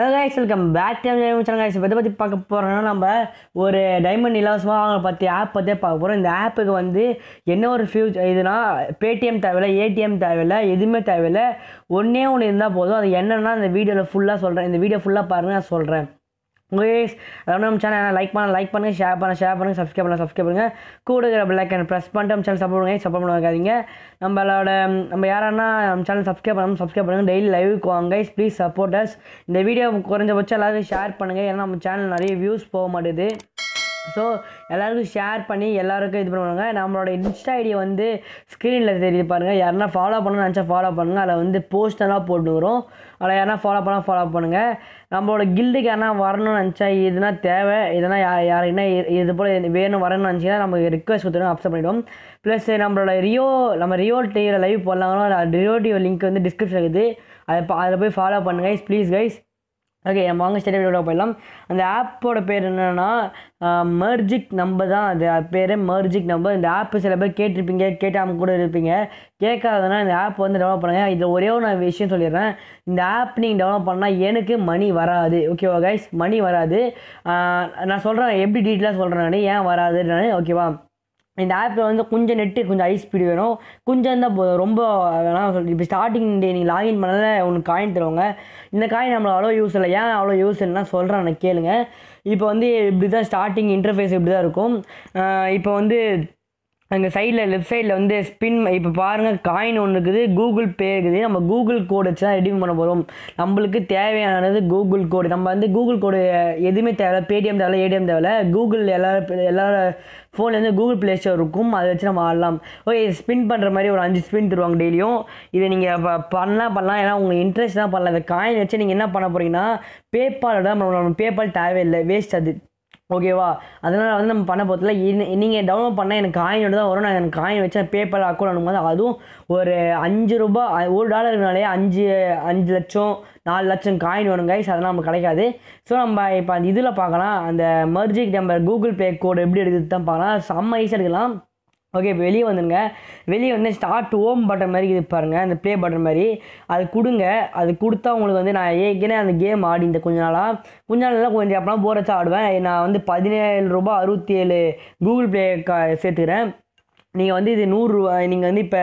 hello guys welcome back time channel guys எதை பற்றி பார்க்க போகிறோம்னா நம்ம ஒரு டைமண்ட் இலவசமாக வாங்க பற்றி ஆப் பற்றியே பார்க்க போகிறோம் இந்த ஆப்புக்கு வந்து என்ன ஒரு ஃபியூச்சர் இதுனா பேடிஎம் தேவையில்லை ஏடிஎம் தேவையில்லை எதுவுமே தேவையில்லை ஒன்றே ஒன்று இருந்தால் போதும் அது என்னென்னா அந்த வீடியோவில் ஃபுல்லாக சொல்கிறேன் இந்த வீடியோ ஃபுல்லாக பாருங்கள் நான் சொல்கிறேன் உங்கள் அதாவது நம்ம சேனல் லைக் பண்ண லைக் பண்ணுங்கள் ஷேர் பண்ண ஷேர் பண்ணுங்கள் சப்ஸ்கிரைப் பண்ண சப்ஸ்கிரைப் பண்ணுங்கள் கூடுகிற பிளாக் அண்ட் ப்ரெஸ் பண்ணிட்டு சேனல் சப்போர்ட் பண்ணுங்க சப்போர்ட் பண்ணாதீங்க நம்மளோட நம்ம யாரானா நம்ம சேனல் சப்ஸ்கிரைப் பண்ணாமல் சப்ஸ்கிரைப் பண்ணுங்கள் டெய்லி லைவுக்கு வாங்க ப்ளீஸ் சப்போர்ட் அஸ் இந்த வீடியோ குறைஞ்சபட்சம் எல்லாருக்கும் ஷேர் பண்ணுங்கள் ஏன்னா நம்ம சேனல் நிறைய வியூஸ் போக மாட்டேது ஸோ எல்லாருக்கும் ஷேர் பண்ணி எல்லாருக்கும் இது பண்ணுவாங்க நம்மளோட இன்ஸ்டா ஐடியை வந்து ஸ்க்ரீனில் தெரியுது பாருங்கள் யாருன்னா ஃபாலோ பண்ணணும்னு நினச்சா ஃபாலோ பண்ணுங்கள் அதில் வந்து போஸ்டெல்லாம் வரும் அதில் யாருனா ஃபாலோ பண்ணால் ஃபாலோ பண்ணுங்கள் நம்மளோட கில்டுக்கு யாரா வரணும்னு நினச்சா இதுனா தேவை இதெல்லாம் யா என்ன இது போல் வேணும் வரணும்னு நினச்சிங்கன்னா நம்ம ரிக்வஸ்ட் கொடுத்துருவோம் அப்சப்ட் பண்ணிவிடும் ப்ளஸ் நம்மளோட ரியோ நம்ம ரியோ டிவியில் லைவ் போடலாம் ரியோ டிவி லிங்க் வந்து டிஸ்கிரிப்ஷன் இருக்குது அதை அதில் போய் ஃபாலோ பண்ணுங்கள் ப்ளீஸ் கைஸ் ஓகே நம்ம வாங்க ஸ்டேட் வீடியோட போயிடலாம் அந்த ஆப்போட பேர் என்னென்னா மர்ஜிக் நம்பர் தான் அது பேர் மர்ஜிக் நம்பர் இந்த ஆப் சில பேர் கேட்டிருப்பீங்க கேட்டாமல் கூட இருப்பீங்க கேட்காதனா இந்த ஆப் வந்து டெவலப் பண்ணுங்கள் இதில் ஒரே ஒரு நான் விஷயம் சொல்லிடுறேன் இந்த ஆப் நீங்கள் டெவலப் பண்ணால் எனக்கு மணி வராது ஓகேவா கைஸ் மணி வராது நான் சொல்கிறேன் எப்படி டீட்டெயிலாக சொல்கிறேன் நான் ஏன் வராதுன்னு ஓகேவா இந்த ஆப்பில் வந்து கொஞ்சம் நெட்டு கொஞ்சம் ஹை ஸ்பீடு வேணும் கொஞ்சம் இருந்தால் போதும் ரொம்ப வேணாம் சொல்லி இப்போ ஸ்டார்டிங் டே நீங்கள் லாகின் பண்ணல உனக்கு காயின் தருவாங்க இந்த காயின் நம்மளை அவ்வளோ யூஸ் இல்லை ஏன் அவ்வளோ யூஸ் இல்லைன்னா சொல்கிறேன் நான் கேளுங்க இப்போ வந்து இப்படி தான் ஸ்டார்டிங் இன்டர்ஃபேஸ் இப்படி தான் இருக்கும் இப்போ வந்து அங்கே சைடில் லெஃப்ட் சைடில் வந்து ஸ்பின் இப்போ பாருங்கள் காயின் ஒன்று இருக்குது கூகுள் பே இருக்குது நம்ம கூகுள் கோடு வச்சு தான் ரெடியூம் பண்ண போகிறோம் நம்மளுக்கு தேவையானது கூகுள் கோடு நம்ம வந்து கூகுள் கோடு எதுவுமே தேவை பேடிஎம் தேவை ஏடிஎம் தேவை கூகுள் எல்லோரும் எல்லா ஃபோன்லேருந்து கூகுள் ப்ளே ஸ்டோர் இருக்கும் அதை வச்சு நம்ம ஆடலாம் ஓகே ஸ்பின் பண்ணுற மாதிரி ஒரு அஞ்சு ஸ்பின் தருவாங்க டெய்லியும் இதை நீங்கள் பண்ணலாம் பண்ணலாம் ஏன்னா உங்கள் இன்ட்ரெஸ்ட் தான் பண்ணலாம் இந்த காயின் வச்சு நீங்கள் என்ன பண்ண போகிறீங்கன்னா பேபாலோட நம்ம பேபால் தேவையில்லை வேஸ்ட் அது ஓகேவா அதனால் வந்து நம்ம பண்ண போதில் நீங்கள் டவுன்லோட் பண்ணால் எனக்கு காயினோட தான் வரும் நான் எனக்கு காயின் வச்சேன் பேப்பர் அக்கௌண்ட் போது அதுவும் ஒரு அஞ்சு ரூபா ஒரு டாலர்னாலே அஞ்சு அஞ்சு லட்சம் நாலு லட்சம் காயின் வரும் கைஸ் அதெல்லாம் நம்ம கிடைக்காது ஸோ நம்ம இப்போ அந்த இதில் பார்க்கலாம் அந்த மர்ஜிக் நம்பர் கூகுள் பே கோடு எப்படி எடுக்கிறது தான் பார்க்கலாம் செம்ம ஈஸியாக எடுக்கலாம் ஓகே இப்போ வெளியே வந்துடுங்க வெளியே வந்து ஸ்டார்ட் ஓம் பட்டன் மாதிரி இது பாருங்கள் அந்த ப்ளே பட்டன் மாதிரி அது கொடுங்க அது கொடுத்தா உங்களுக்கு வந்து நான் ஏற்கனவே அந்த கேம் ஆடி இந்த கொஞ்ச நாளாக கொஞ்ச நாளெல்லாம் கொஞ்சம் அப்போலாம் போகிறச்சா ஆடுவேன் நான் வந்து பதினேழு ரூபா அறுபத்தி ஏழு கூகுள் ப்ளே கா சேர்த்துக்கிறேன் நீங்கள் வந்து இது நூறுரூவா நீங்கள் வந்து இப்போ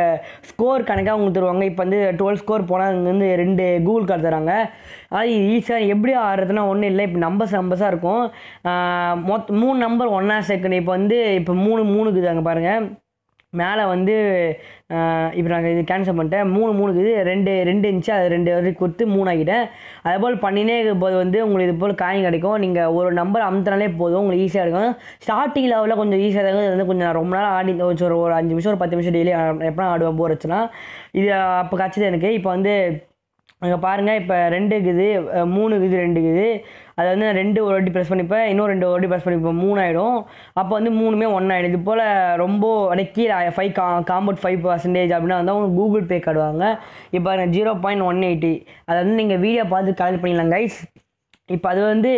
ஸ்கோர் கணக்காக உங்களுக்கு தருவாங்க இப்போ வந்து டுவெல் ஸ்கோர் போனால் அங்கே வந்து ரெண்டு கூகுள் கார்டு தராங்க அது ஈஸியாக எப்படி ஆடுறதுனா ஒன்றும் இல்லை இப்போ நம்பர்ஸ் நம்பர்ஸாக இருக்கும் மொத்த மூணு நம்பர் ஒன்றா சேர்க்கணும் இப்போ வந்து இப்போ மூணு மூணுக்கு தாங்க பாருங்கள் மேலே வந்து இப்போ நாங்கள் இது கேன்சல் பண்ணிட்டேன் மூணு மூணு இது ரெண்டு ரெண்டு இன்ச்சு அது ரெண்டு வரைக்கும் கொடுத்து மூணு ஆகிட்டேன் அதே போல் பண்ணினே போது வந்து உங்களுக்கு இது போல் காயின் கிடைக்கும் நீங்கள் ஒரு நம்பர் அமுத்தினாலே போதும் உங்களுக்கு ஈஸியாக இருக்கும் ஸ்டார்டிங் லெவலில் கொஞ்சம் ஈஸியாக இருக்கும் இது வந்து கொஞ்சம் ரொம்ப நாள் ஆடி ஒரு ஒரு அஞ்சு நிமிஷம் ஒரு பத்து நிமிஷம் டெய்லி எப்போ ஆடுவேன் போகிறச்சுன்னா இது அப்போ கட்சி எனக்கு இப்போ வந்து அங்கே பாருங்கள் இப்போ ரெண்டு இருக்குது மூணு இருக்குது ரெண்டு இருக்குது அதை வந்து நான் ரெண்டு ஒரு வாட்டி ப்ரெஸ் பண்ணிப்பேன் இன்னும் ரெண்டு ஒரு வாட்டி ப்ரெஸ் பண்ணிப்பேன் மூணு அப்போ வந்து மூணுமே ஒன் ஆகிடும் இது போல் ரொம்ப அப்படியே கீழே ஃபைவ் கா காம்போட் ஃபைவ் பர்சன்டேஜ் அப்படின்னா வந்து அவங்க கூகுள் பே காடுவாங்க இப்போ ஜீரோ பாயிண்ட் ஒன் எயிட்டி அதை வந்து நீங்கள் வீடியோ பார்த்து கலெக்ட் பண்ணிடலாம் கைஸ் இப்போ அது வந்து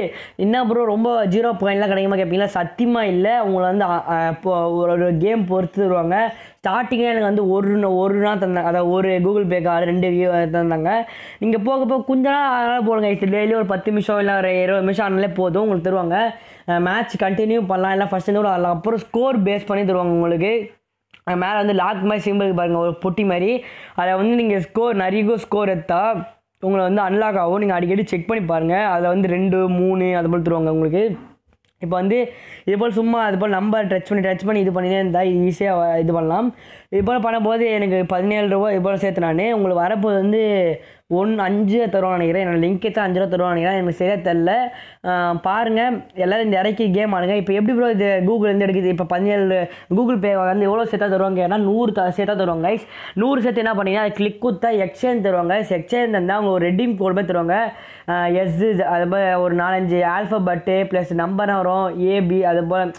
என்ன ப்ரோ ரொம்ப ஜீரோ பாயிண்ட்லாம் கிடைக்குமா கேட்பீங்களா சத்தியமாக இல்லை உங்களை வந்து இப்போ ஒரு கேம் பொறுத்து தருவாங்க ஸ்டார்டிங்கில் எனக்கு வந்து ஒரு ஒரு நாள் தந்தாங்க அதாவது ஒரு கூகுள் பே கார்டு ரெண்டு வியூ தந்தாங்க நீங்கள் போக போக கொஞ்ச நாள் அதனால் போடுங்க டெய்லி ஒரு பத்து நிமிஷம் இல்லை ஒரு இருபது நிமிஷம் ஆனாலே போதும் உங்களுக்கு தருவாங்க மேட்ச் கண்டினியூ பண்ணலாம் இல்லை ஃபஸ்ட்டு கூட ஆடலாம் அப்புறம் ஸ்கோர் பேஸ் பண்ணி தருவாங்க உங்களுக்கு மேலே வந்து லாக் மாதிரி சிம்பிள் பாருங்கள் ஒரு பொட்டி மாதிரி அதை வந்து நீங்கள் ஸ்கோர் நிறைய ஸ்கோர் எடுத்தால் உங்களை வந்து அன்லாக் ஆகும் நீங்கள் அடிக்கடி செக் பண்ணி பாருங்கள் அதில் வந்து ரெண்டு மூணு அது போல் தருவாங்க உங்களுக்கு இப்போ வந்து இதுபோல் சும்மா அது போல் நம்பர் டச் பண்ணி டச் பண்ணி இது பண்ணினே இருந்தால் ஈஸியாக இது பண்ணலாம் இதுபோல் பண்ணும்போது எனக்கு பதினேழு ரூபா இதுபோல் சேர்த்து நான் உங்களுக்கு வரப்போது வந்து ஒன் அஞ்சு தருவான்னு நினைக்கிறேன் என்னோடய லிங்கே தான் அஞ்சு ரூபா தருவான்னு நினைக்கிறேன் எனக்கு சரியாக தெரில பாருங்கள் எல்லோரும் இந்த இடைக்கு கேம் ஆடுங்க இப்போ எப்படி ப்ரோ இது கூகுள்லேருந்து எடுக்குது இப்போ பதினேழு கூகுள் பே வந்து எவ்வளோ சேர்த்தா தருவாங்க ஏன்னா நூறு சேர்த்தா தருவாங்க கைஸ் நூறு சேர்த்து என்ன பண்ணீங்கன்னா அது கிளிக் கொடுத்தா எக்ஸ்சேஞ்ச் தருவாங்க எக்ஸ்சேஞ்ச் இருந்தால் அவங்க ஒரு ரெடீம் கோடு மாதிரி தருவாங்க எஸ் அது போல் ஒரு நாலஞ்சு ஆல்ஃபபட்டு ப்ளஸ் நம்பர்லாம் வரும் ஏபி அது போல்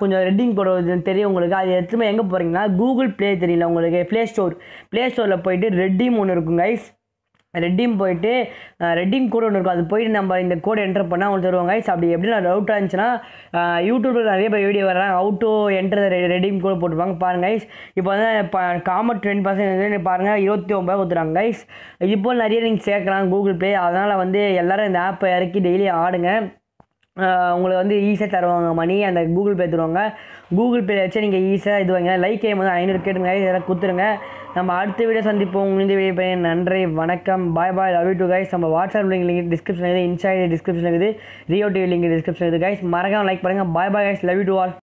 கொஞ்சம் ரெட்டிங் போடுறது தெரியும் உங்களுக்கு அது எடுத்துமே எங்கே போகிறீங்கன்னா கூகுள் ப்ளே தெரியல உங்களுக்கு ப்ளே ஸ்டோர் ப்ளே ஸ்டோரில் போயிட்டு ரெட்டிம் ஒன்று இருக்கும் கைஸ் ரெட்டீம் போயிட்டு ரெட்டிம் கோடு ஒன்று இருக்கும் அது போயிட்டு நம்ம இந்த கோடு என்டர் பண்ணால் அவங்களுக்கு தருவாங்க ஐஸ் அப்படி எப்படி நான் டவுட்டாக இருந்துச்சுன்னா யூடியூப்பில் நிறைய பேர் வீடியோ வர்றாங்க அவுட்டோ டு என்டர் ரெட்டீம் கோடு போட்டுருப்பாங்க பாருங்க கைஸ் இப்போ வந்து இப்போ காமர் டுவெண்ட்டி பர்சன்ட் வந்து பாருங்கள் இருபத்தி ஒம்பது கொடுத்துறாங்க கைஸ் இப்போ நிறைய நீங்கள் சேர்க்கலாம் கூகுள் பே அதனால் வந்து எல்லோரும் இந்த ஆப்பை இறக்கி டெய்லி ஆடுங்க உங்களுக்கு வந்து ஈஸியாக தருவாங்க மணி அந்த கூகுள் பே தருவாங்க கூகுள் பேல வச்சு நீங்கள் ஈஸியாக இது வாங்க லைக் கேம் வந்து ஐநூறு கேட்டுங்க இதெல்லாம் கொடுத்துருங்க நம்ம அடுத்த வீடியோ சந்திப்போம் இந்த வீடியோ பையன் நன்றி வணக்கம் bye bye love to guys நம்ம வாட்ஸ்அப் லிங்க் லிங்க் டிஸ்கிரிப்ஷன் இருக்குது இன்ஸ்டா டிஸ்கிரிப்ஷன் இருக்குது ரியோ டிவி லிங்க் டிஸ்கிரிப்ஷன் இருக்குது கைஸ் மறக்காம லைக் பண்ணுங்கள் bye bye guys love to all